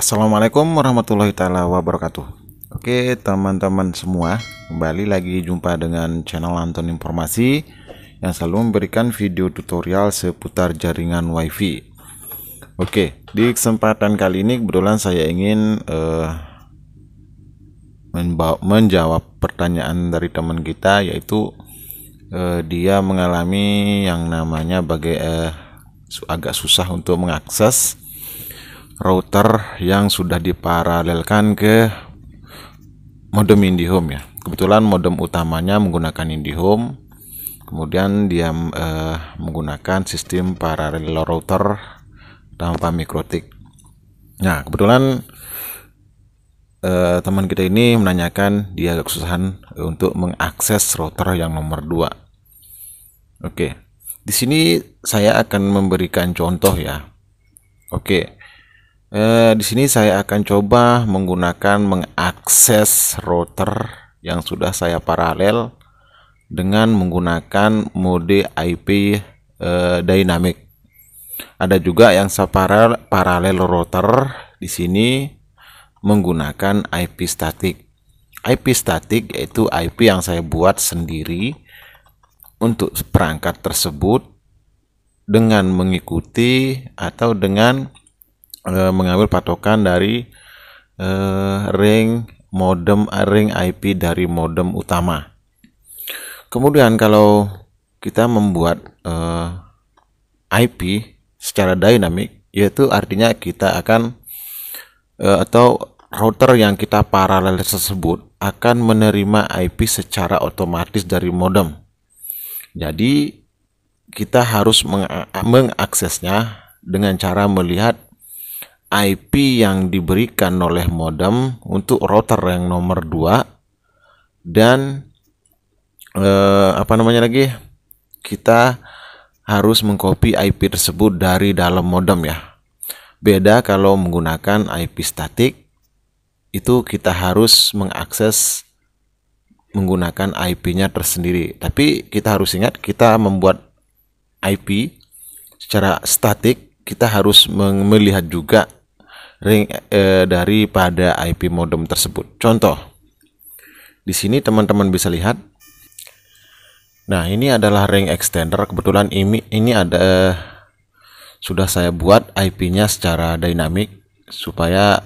Assalamualaikum warahmatullahi taala wabarakatuh. Oke, teman-teman semua, kembali lagi jumpa dengan channel Anton Informasi yang selalu memberikan video tutorial seputar jaringan WiFi. Oke, di kesempatan kali ini kebetulan saya ingin uh, menjawab pertanyaan dari teman kita yaitu uh, dia mengalami yang namanya bagai uh, eh, agak susah untuk mengakses router yang sudah diparalelkan ke modem IndiHome ya. Kebetulan modem utamanya menggunakan IndiHome. Kemudian dia eh, menggunakan sistem paralel router tanpa mikrotik. Nah, kebetulan eh, teman kita ini menanyakan dia kesusahan untuk mengakses router yang nomor 2. Oke. Di sini saya akan memberikan contoh ya. Oke eh, di sini saya akan coba menggunakan mengakses router yang sudah saya paralel dengan menggunakan mode IP eh, dynamic ada juga yang separal paralel router di sini menggunakan IP static. IP static yaitu IP yang saya buat sendiri untuk perangkat tersebut dengan mengikuti atau dengan Eh, mengambil patokan dari uh, ring modem eh, ring IP dari modem utama. Kemudian kalau kita membuat uh, IP secara dinamik, yaitu artinya kita akan uh, atau router yang kita paralel tersebut akan menerima IP secara otomatis dari modem. Jadi kita harus mengaksesnya dengan cara melihat IP yang diberikan oleh modem untuk router yang nomor 2 dan eh, apa namanya lagi kita harus mengcopy IP tersebut dari dalam modem ya beda kalau menggunakan IP statik itu kita harus mengakses menggunakan IP-nya tersendiri tapi kita harus ingat kita membuat IP secara statik kita harus melihat juga ring eh, daripada IP modem tersebut. Contoh, di sini teman-teman bisa lihat. Nah, ini adalah ring extender. Kebetulan ini ini ada sudah saya buat IP-nya secara dinamik supaya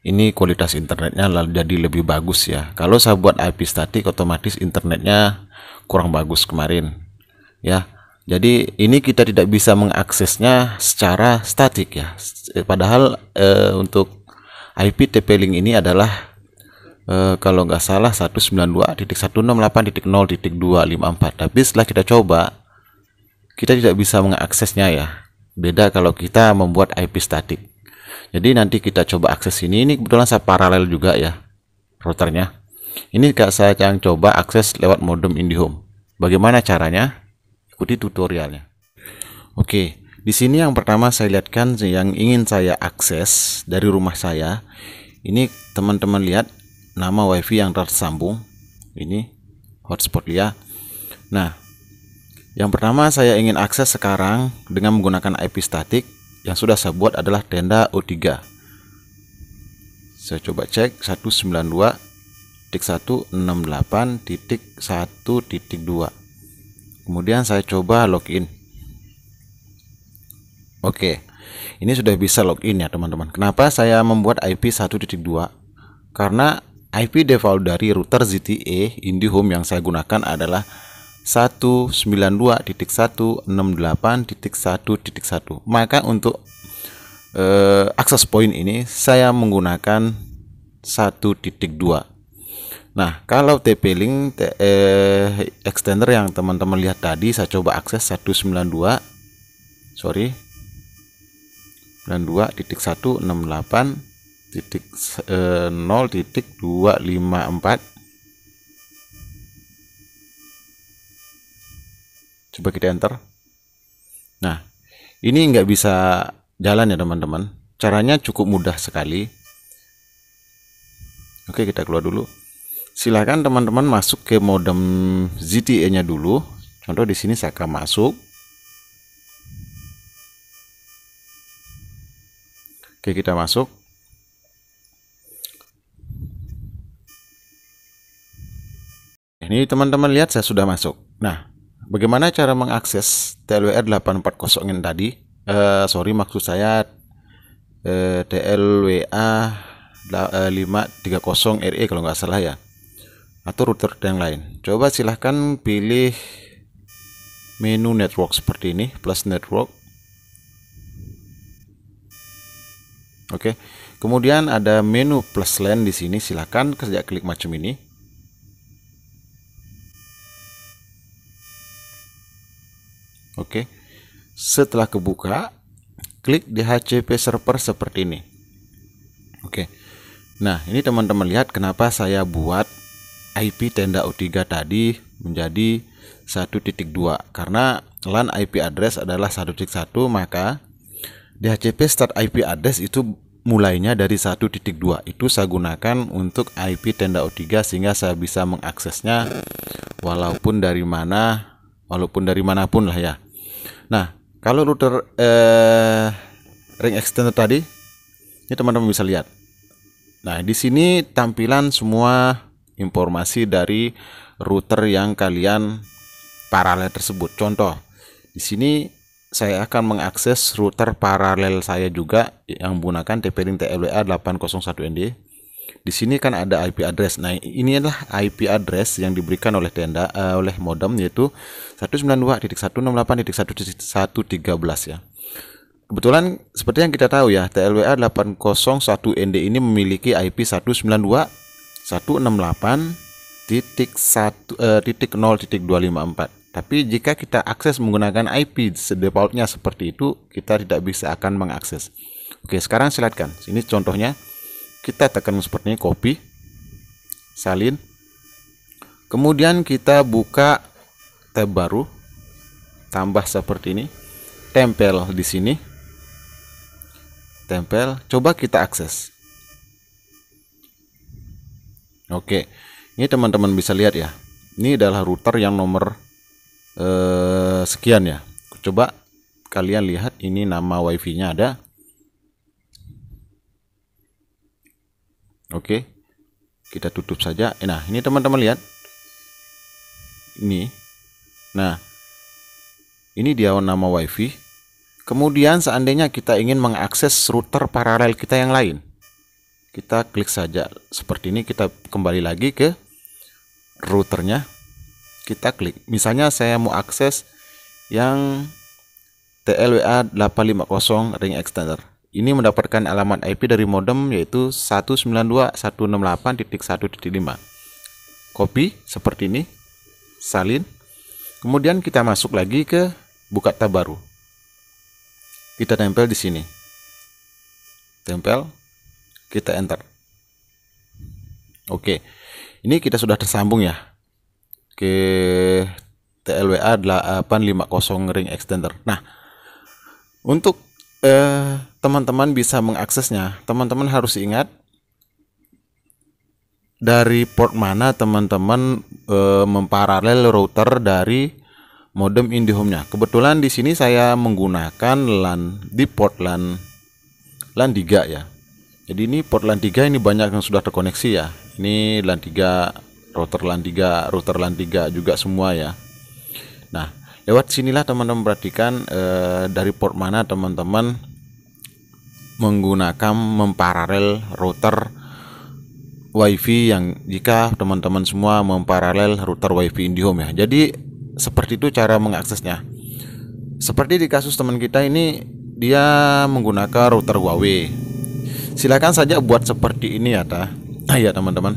ini kualitas internetnya jadi lebih bagus ya. Kalau saya buat IP statik otomatis internetnya kurang bagus kemarin. Ya. Jadi ini kita tidak bisa mengaksesnya secara statik ya. Eh, padahal e, untuk IP TP-Link ini adalah e, kalau nggak salah 192.168.0.254. Tapi setelah kita coba, kita tidak bisa mengaksesnya ya. Beda kalau kita membuat IP statik. Jadi nanti kita coba akses ini. Ini kebetulan saya paralel juga ya routernya. Ini saya akan coba akses lewat modem IndiHome. Bagaimana caranya? ikuti tutorialnya. Oke, di sini yang pertama saya lihatkan yang ingin saya akses dari rumah saya. Ini teman-teman lihat nama WiFi yang tersambung. Ini hotspot ya. Nah, yang pertama saya ingin akses sekarang dengan menggunakan IP statik yang sudah saya buat adalah tenda O3. Saya coba cek 192 titik 168 titik 1 titik 2 kemudian saya coba login oke ini sudah bisa login ya teman-teman kenapa saya membuat IP 1.2 karena IP default dari router ZTE IndiHome yang saya gunakan adalah 192.168.1.1 maka untuk eh, akses point ini saya menggunakan 1.2 Nah, kalau TP-Link eh, extender yang teman-teman lihat tadi, saya coba akses 192, sorry, 92.168 titik 0 titik eh, coba kita enter nah ini nggak bisa jalan ya teman-teman caranya cukup mudah sekali oke kita keluar dulu silahkan teman-teman masuk ke modem ZTE nya dulu contoh di sini saya akan masuk oke kita masuk ini teman-teman lihat saya sudah masuk nah bagaimana cara mengakses TLWR 840 yang tadi eh, sorry maksud saya eh, TLWA 530 RE kalau nggak salah ya atau router yang lain coba silahkan pilih menu network seperti ini plus network Oke, kemudian ada menu plus LAN di sini. Silahkan kerja klik macam ini. Oke, setelah kebuka, klik di HCP server seperti ini. Oke, nah ini teman-teman lihat kenapa saya buat IP tenda O3 tadi menjadi 1.2 karena LAN IP address adalah 1.1 maka DHCP start IP address itu mulainya dari 1.2 itu saya gunakan untuk IP tenda O3 sehingga saya bisa mengaksesnya walaupun dari mana walaupun dari manapun lah ya nah kalau router eh, ring extender tadi ini teman-teman bisa lihat nah di sini tampilan semua informasi dari router yang kalian paralel tersebut. Contoh, di sini saya akan mengakses router paralel saya juga yang menggunakan TP-Link TLWA 801ND. Di sini kan ada IP address. Nah, ini adalah IP address yang diberikan oleh tenda uh, oleh modem yaitu 192.168.1.113 ya. Kebetulan seperti yang kita tahu ya, TLWA 801ND ini memiliki IP 192 168 titik 1 eh, titik 0 titik 254 tapi jika kita akses menggunakan IP defaultnya seperti itu, kita tidak bisa akan mengakses. Oke, sekarang silakan. Ini contohnya. Kita tekan seperti ini copy, salin. Kemudian kita buka tab baru, tambah seperti ini, tempel di sini, tempel. Coba kita akses. Oke, ini teman-teman bisa lihat ya. Ini adalah router yang nomor eh, sekian ya. Coba kalian lihat ini nama wifi-nya ada. Oke, kita tutup saja. Eh, nah, ini teman-teman lihat. Ini. Nah, ini dia nama wifi. Kemudian seandainya kita ingin mengakses router paralel kita yang lain kita klik saja seperti ini kita kembali lagi ke routernya kita klik misalnya saya mau akses yang TLWA 850 ring extender ini mendapatkan alamat IP dari modem yaitu 192.168.1.5 copy seperti ini salin kemudian kita masuk lagi ke buka tab baru kita tempel di sini tempel kita enter oke ini kita sudah tersambung ya ke TLWA 850 ring extender nah untuk eh, teman-teman eh, bisa mengaksesnya teman-teman harus ingat dari port mana teman-teman eh, memparalel router dari modem IndiHome-nya. Kebetulan di sini saya menggunakan LAN di port LAN LAN 3 ya. Jadi ini port LAN 3 ini banyak yang sudah terkoneksi ya. Ini LAN 3, router LAN 3, router LAN 3 juga semua ya. Nah, lewat sinilah teman-teman perhatikan eh, dari port mana teman-teman menggunakan memparalel router WiFi yang jika teman-teman semua memparalel router WiFi IndiHome ya. Jadi seperti itu cara mengaksesnya. Seperti di kasus teman kita ini dia menggunakan router Huawei silakan saja buat seperti ini ya ta ah, ya teman-teman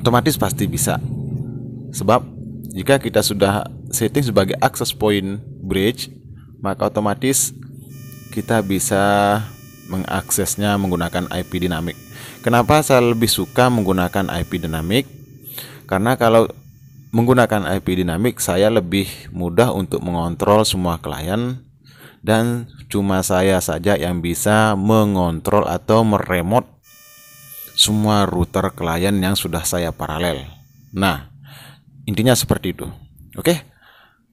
otomatis pasti bisa sebab jika kita sudah setting sebagai access point bridge maka otomatis kita bisa mengaksesnya menggunakan IP dinamik. Kenapa saya lebih suka menggunakan IP dinamik? Karena kalau menggunakan IP dinamik saya lebih mudah untuk mengontrol semua klien dan cuma saya saja yang bisa mengontrol atau meremot semua router klien yang sudah saya paralel. Nah, intinya seperti itu. Oke.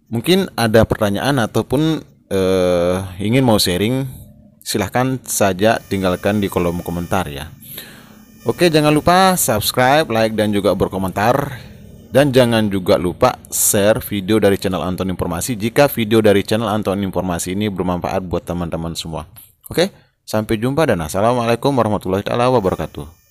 Mungkin ada pertanyaan ataupun eh, ingin mau sharing, silahkan saja tinggalkan di kolom komentar ya. Oke, jangan lupa subscribe, like, dan juga berkomentar. Dan jangan juga lupa share video dari channel Anton Informasi jika video dari channel Anton Informasi ini bermanfaat buat teman-teman semua. Oke, sampai jumpa dan assalamualaikum warahmatullahi wabarakatuh.